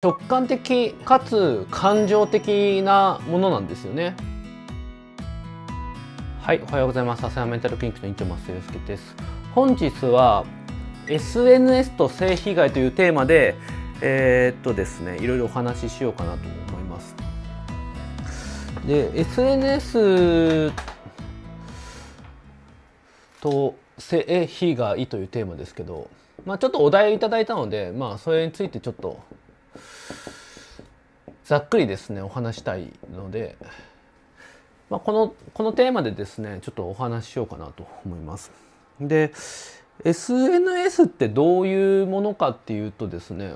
直感的かつ感情的なものなんですよねはいおはようございますアセアメンタルクリニックの院長増祐介です本日は SNS と性被害というテーマでえー、っとですねいろいろお話ししようかなと思いますで SNS と性被害というテーマですけどまあ、ちょっとお題をいただいたので、まあ、それについてちょっとざっくりですねお話したいので、まあ、このこのテーマでですねちょっとお話ししようかなと思います。で SNS ってどういうものかっていうとですね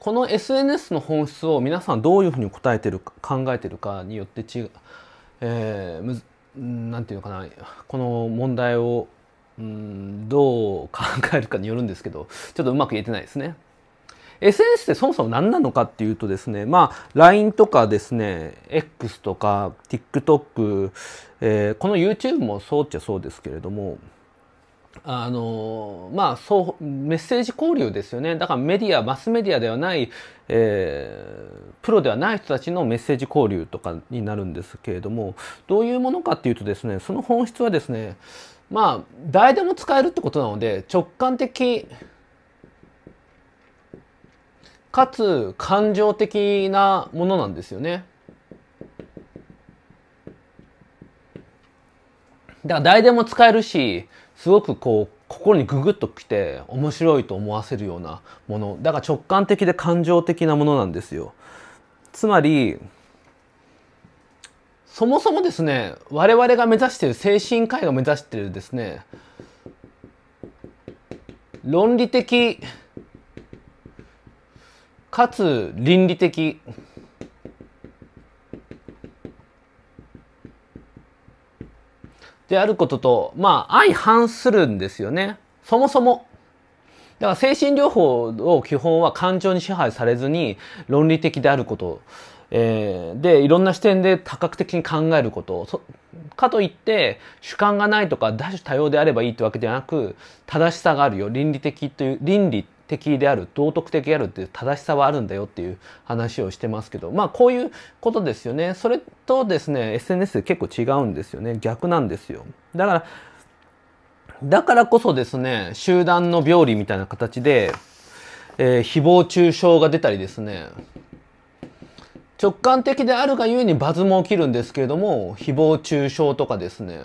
この SNS の本質を皆さんどういうふうに答えてるか考えてるかによって違う、えー、なんていうのかなこの問題をうんどう考えるかによるんですけどちょっとうまく言えてないですね。SNS ってそもそも何なのかっていうとですね、まあ、LINE とかですね、X とか TikTok、えー、この YouTube もそうっちゃそうですけれども、あのまあそうメッセージ交流ですよねだからメディアマスメディアではない、えー、プロではない人たちのメッセージ交流とかになるんですけれどもどういうものかっていうとですねその本質はですねまあ誰でも使えるってことなので直感的かつ感情的なものなんですよね。だから誰でも使えるし、すごくこう、心にググッときて面白いと思わせるようなもの。だから直感的で感情的なものなんですよ。つまり、そもそもですね、我々が目指している、精神科医が目指しているですね、論理的かつ倫理的であることと、まあ、相反するんですよね。そもそも。だから精神療法を基本は感情に支配されずに論理的であること、えー、でいろんな視点で多角的に考えることかといって主観がないとか多種多様であればいいってわけではなく正しさがあるよ倫理的という倫理的である道徳的であるっていう正しさはあるんだよっていう話をしてますけどまあこういうことですよねそれとですね SNS 結構違うんですよね逆なんですよだからだからこそですね集団の病理みたいな形で、えー、誹謗中傷が出たりですね直感的であるがゆえにバズも起きるんですけれども誹謗中傷とかですね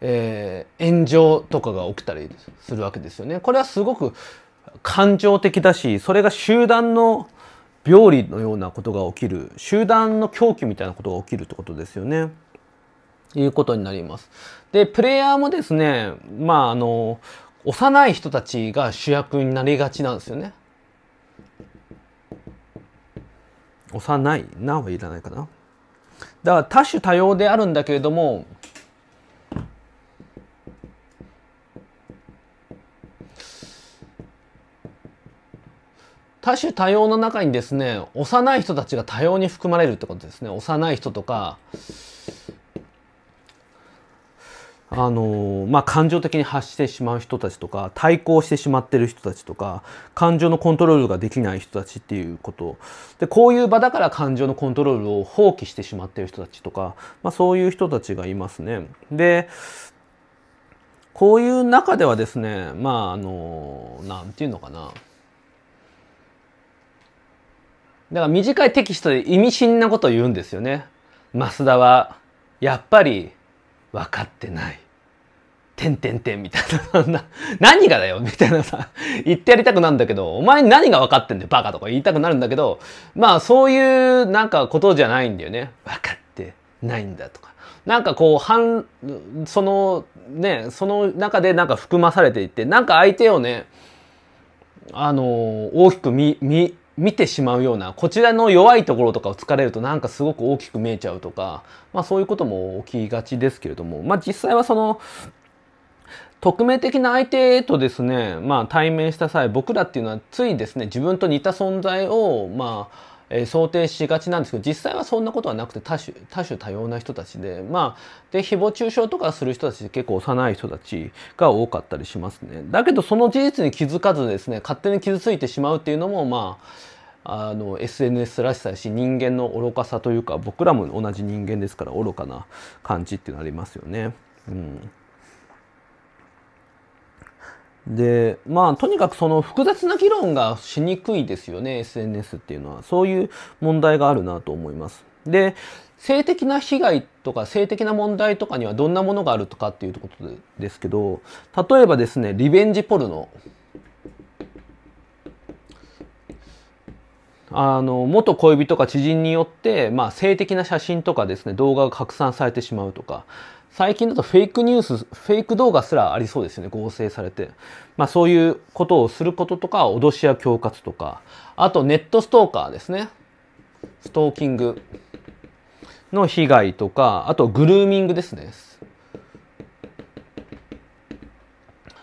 えー、炎上とかが起きたりするわけですよね。これはすごく感情的だしそれが集団の病理のようなことが起きる集団の狂気みたいなことが起きるってことですよね。いうことになります。でプレイヤーもですねまああの幼い人たちが主役になりがちなんですよね。幼いなはいらないかな。だから多種多様であるんだけれども多種多様の中にですね、幼い人たちが多様に含まれるってことですね。幼い人とか、あのまあ、感情的に発してしまう人たちとか対抗してしまってる人たちとか感情のコントロールができない人たちっていうことでこういう場だから感情のコントロールを放棄してしまってる人たちとか、まあ、そういう人たちがいますね。でこういう中ではですねまああの何て言うのかなだから短いテキストで意味深なことを言うんですよね。増田は、やっぱり、分かってない。てんてんてんみたいな、何がだよみたいなさ、言ってやりたくなるんだけど、お前に何が分かってんだよ、バカとか言いたくなるんだけど、まあそういうなんかことじゃないんだよね。分かってないんだとか。なんかこう、反、その、ね、その中でなんか含まされていって、なんか相手をね、あの大きく見、見、見てしまうようなこちらの弱いところとかを突かれるとなんかすごく大きく見えちゃうとか、まあ、そういうことも起きがちですけれども、まあ、実際はその匿名的な相手とですね、まあ、対面した際僕らっていうのはついですね自分と似た存在をまあえー、想定しがちなんですけど実際はそんなことはなくて多種多種多様な人たちでまあで誹謗中傷とかする人たち結構幼い人たちが多かったりしますねだけどその事実に気づかずですね勝手に傷ついてしまうっていうのもまああの SNS らしさし人間の愚かさというか僕らも同じ人間ですから愚かな感じっていうのありますよね。うんでまあとにかくその複雑な議論がしにくいですよね SNS っていうのはそういう問題があるなと思います。で性的な被害とか性的な問題とかにはどんなものがあるとかっていうことですけど例えばですねリベンジポルノあの元恋人とか知人によって、まあ、性的な写真とかですね動画が拡散されてしまうとか最近だとフェイクニュース、フェイク動画すらありそうですよね。合成されて。まあそういうことをすることとか、脅しや恐喝とか、あとネットストーカーですね。ストーキングの被害とか、あとグルーミングですね。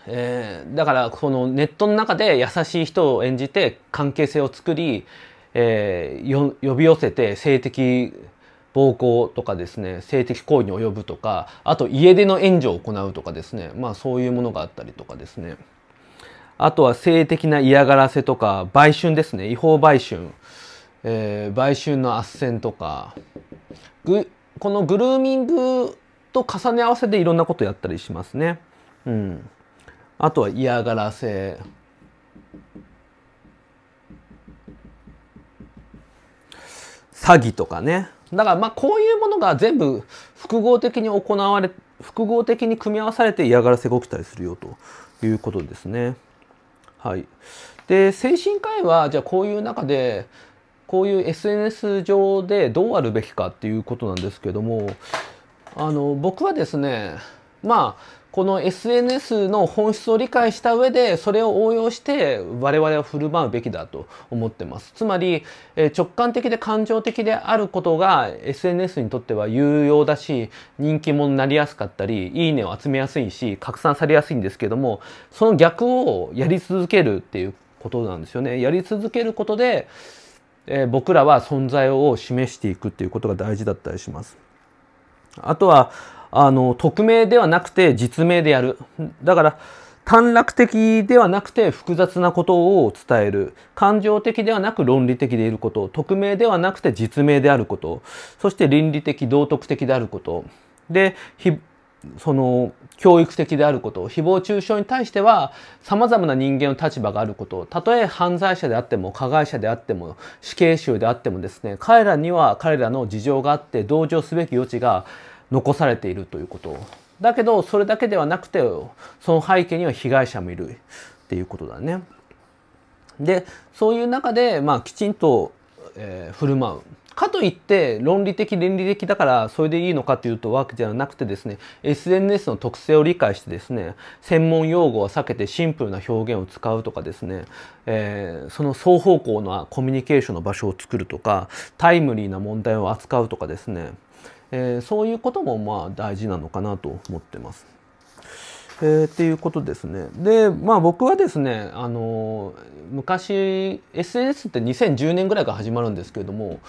えー、だからこのネットの中で優しい人を演じて関係性を作り、えー、呼び寄せて性的暴行とかですね性的行為に及ぶとかあと家出の援助を行うとかですねまあそういうものがあったりとかですねあとは性的な嫌がらせとか売春ですね違法売春、えー、売春の斡旋とかぐこのグルーミングと重ね合わせでいろんなことやったりしますね。うん、あとは嫌がらせ詐欺とかねだからまあこういうものが全部複合的に行われ複合的に組み合わされて嫌がらせが起きたりするよということですね。はい、で精神科医はじゃあこういう中でこういう SNS 上でどうあるべきかっていうことなんですけどもあの僕はですねまあこの SNS の本質を理解した上でそれを応用して我々は振る舞うべきだと思ってますつまり直感的で感情的であることが SNS にとっては有用だし人気者になりやすかったりいいねを集めやすいし拡散されやすいんですけどもその逆をやり続けるっていうことなんですよねやり続けることでえ僕らは存在を示していくっていうことが大事だったりします。あとはあの、匿名ではなくて実名でやる。だから、短絡的ではなくて複雑なことを伝える。感情的ではなく論理的でいること。匿名ではなくて実名であること。そして倫理的、道徳的であること。で、その教育的であること誹謗中傷に対してはさまざまな人間の立場があることたとえ犯罪者であっても加害者であっても死刑囚であってもですね彼らには彼らの事情があって同情すべき余地が残されているということだけどそれだけではなくてその背景には被害者もいるっていうことだね。でそういう中で、まあ、きちんと、えー、振る舞う。かといって論理的倫理的だからそれでいいのかというとわけじゃなくてですね SNS の特性を理解してですね専門用語は避けてシンプルな表現を使うとかですね、えー、その双方向のコミュニケーションの場所を作るとかタイムリーな問題を扱うとかですねえー、そういうこともまあ大事なのかなと思ってます。えー、っていうことですね。で、まあ僕はですね、あの昔 SNS って2010年ぐらいから始まるんですけれども、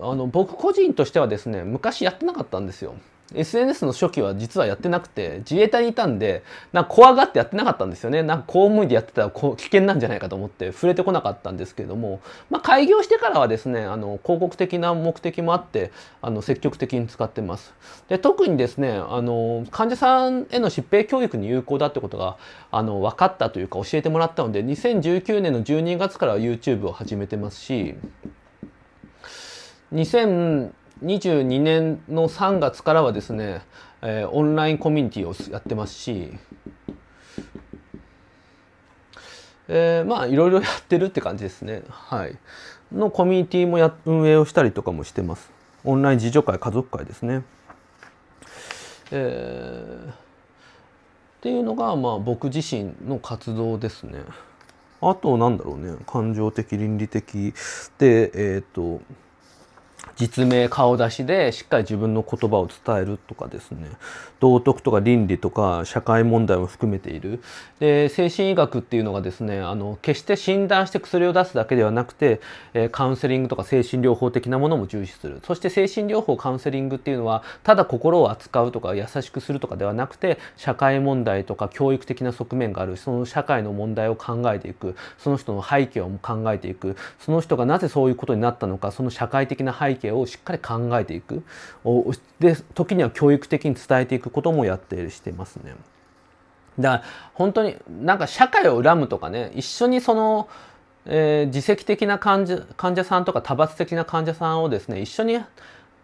あの僕個人としてはですね、昔やってなかったんですよ。SNS の初期は実はやってなくて、自衛隊にいたんで、なんか怖がってやってなかったんですよね。なんか公務員でやってたらこう危険なんじゃないかと思って触れてこなかったんですけれども、まあ開業してからはですね、あの、広告的な目的もあって、あの、積極的に使ってます。で、特にですね、あの、患者さんへの疾病教育に有効だってことが、あの、分かったというか教えてもらったので、2019年の12月から YouTube を始めてますし、2000 22年の3月からはですね、えー、オンラインコミュニティをやってますし、えー、まあいろいろやってるって感じですね。はい。のコミュニティもや運営をしたりとかもしてます。オンライン自助会、家族会ですね。えー、っていうのがまあ僕自身の活動ですね。あとなんだろうね感情的倫理的でえっ、ー、と実名顔出しでしっかり自分の言葉を伝えるとかですね道徳とか倫理とか社会問題も含めているで精神医学っていうのがですねあの決して診断して薬を出すだけではなくて、えカウンセリングとか精神療法的なものも重視するそして精神療法カウンセリングっていうのはただ心を扱うとか優しくするとかではなくて社会問題とか教育的な側面があるその社会の問題を考えていくその人の背景を考えていくその人がなぜそういうことになったのかその社会的な背景係をしっかり考えていくで時には教育的に伝えていくこともやってしてますね。だから本当になんか社会を恨むとかね一緒にその、えー、自責的な患者患者さんとか多発的な患者さんをですね一緒に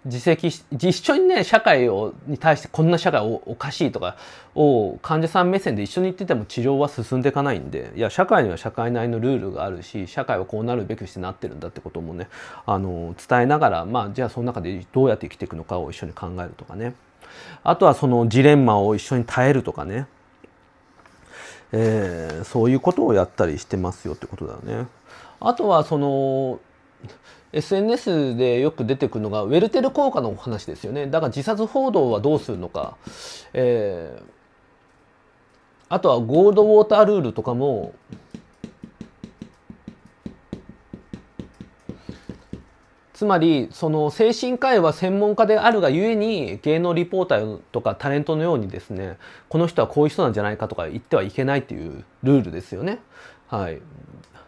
自責し一緒にね社会をに対してこんな社会おおかしいとかを患者さん目線で一緒に言ってても治療は進んでいかないんでいや社会には社会内のルールがあるし社会はこうなるべくしてなってるんだってこともねあの伝えながら、まあ、じゃあその中でどうやって生きていくのかを一緒に考えるとかねあとはそのジレンマを一緒に耐えるとかね、えー、そういうことをやったりしてますよってことだよね。あとはその SNS でよく出てくるのがウェルテル効果のお話ですよねだから自殺報道はどうするのか、えー、あとはゴールドウォータールールとかもつまりその精神科医は専門家であるがゆえに芸能リポーターとかタレントのようにですねこの人はこういう人なんじゃないかとか言ってはいけないというルールですよね。はい、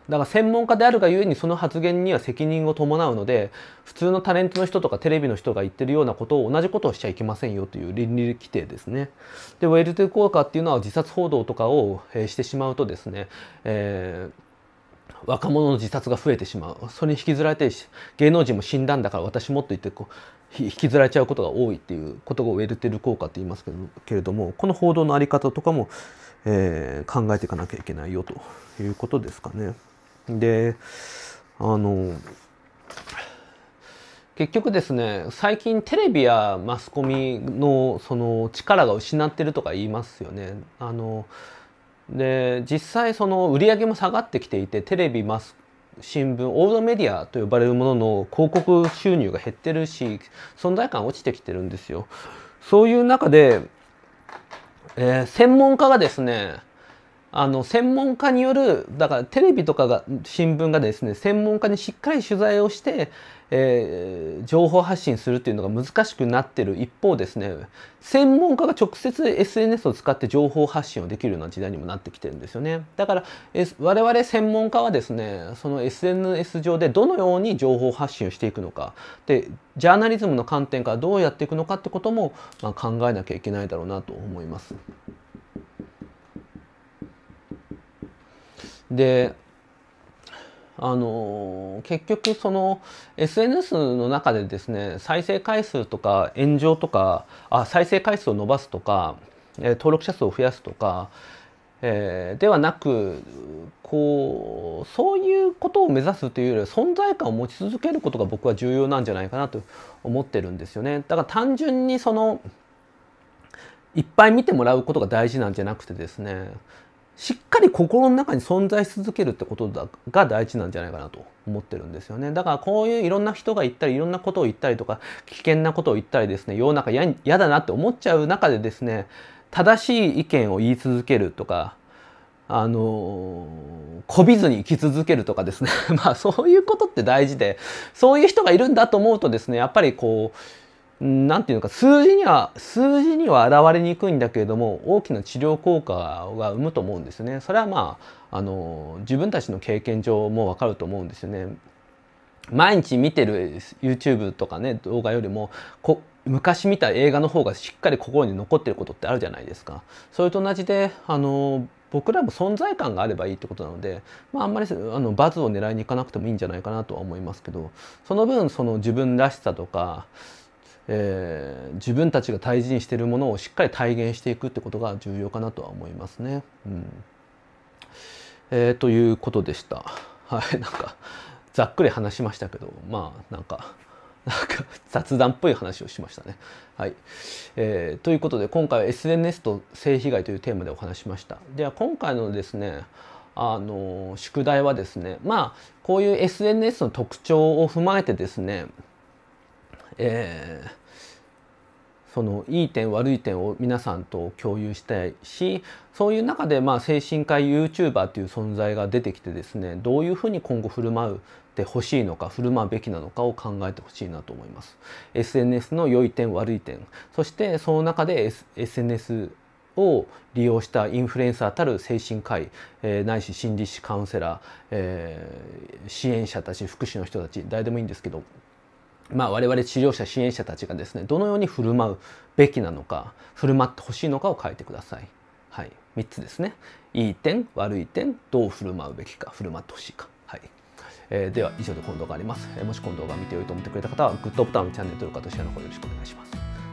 だから専門家であるがゆえにその発言には責任を伴うので普通のタレントの人とかテレビの人が言ってるようなことを同じことをしちゃいけませんよという倫理規定ですね。でウェルテ効果っていうのは自殺報道とかをしてしまうとですね、えー若者の自殺が増えてしまうそれに引きずられて芸能人も死んだんだから私もっと言ってこう引きずられちゃうことが多いっていうことをウェルテル効果って言いますけどけれどもこの報道の在り方とかも、えー、考えていかなきゃいけないよということですかね。であの結局ですね最近テレビやマスコミのその力が失ってるとか言いますよね。あので実際その売り上げも下がってきていてテレビマス新聞オールドメディアと呼ばれるものの広告収入が減ってるし存在感落ちてきてるんですよ。そういう中で、えー、専門家がですねあの専門家によるだからテレビとかが新聞がですね専門家にしっかり取材をして、えー、情報発信するっていうのが難しくなってる一方ですね専門家が直接 SNS を使って情報発信をできるような時代にもなってきてるんですよねだから、S、我々専門家はですねその SNS 上でどのように情報発信をしていくのかでジャーナリズムの観点からどうやっていくのかってことも、まあ、考えなきゃいけないだろうなと思います。であの結局その SNS の中でですね再生回数とか炎上とかあ再生回数を伸ばすとか、え登録者数を増やすとか、えー、ではなくこうそういうことを目指すというよりは存在感を持ち続けることが僕は重要なんじゃないかなと思ってるんですよね。だから単純にそのいっぱい見てもらうことが大事なんじゃなくてですねしっかり心の中に存在し続けるってことだが大事なんじゃないかなと思ってるんですよね。だからこういういろんな人が言ったりいろんなことを言ったりとか危険なことを言ったりですね世の中嫌だなって思っちゃう中でですね正しい意見を言い続けるとかあのこびずに生き続けるとかですね まあそういうことって大事でそういう人がいるんだと思うとですねやっぱりこう何て言うのか数字には数字には現れにくいんだけれども大きな治療効果が生むと思うんですねそれはまああの自分たちの経験上も分かると思うんですよね毎日見てる YouTube とかね動画よりも昔見た映画の方がしっかり心に残ってることってあるじゃないですかそれと同じであの僕らも存在感があればいいってことなので、まあ、あんまりあのバズを狙いに行かなくてもいいんじゃないかなとは思いますけどその分その自分らしさとかえー、自分たちが大事にしているものをしっかり体現していくってことが重要かなとは思いますね。うんえー、ということでした。はい、なんかざっくり話しましたけどまあなんか。なんか雑談っぽい話をしましたね。はいえー、ということで今回は SNS と性被害というテーマでお話しました。では今回のですねあの宿題はですねまあこういう SNS の特徴を踏まえてですねえー、そのいい点悪い点を皆さんと共有したいしそういう中でまあ精神科医 YouTuber という存在が出てきてですねどういうふうに今後振る舞うてほしいのか振る舞うべきなのかを考えてほしいなと思います SNS の良い点悪い点そしてその中で、S、SNS を利用したインフルエンサーたる精神科医、えー、ないし心理師カウンセラー、えー、支援者たち福祉の人たち誰でもいいんですけどまあ、我々治療者支援者たちがですねどのように振る舞うべきなのか振る舞ってほしいのかを書いてください。はい、3つですねいい点悪い点どう振る舞うべきか振る舞ってほしいか。はいえー、では以上でこの動画あります、もしこの動画を見て良いと思ってくれた方はグッドボタンチャンネル登録とシェアの方よろしくお願いします。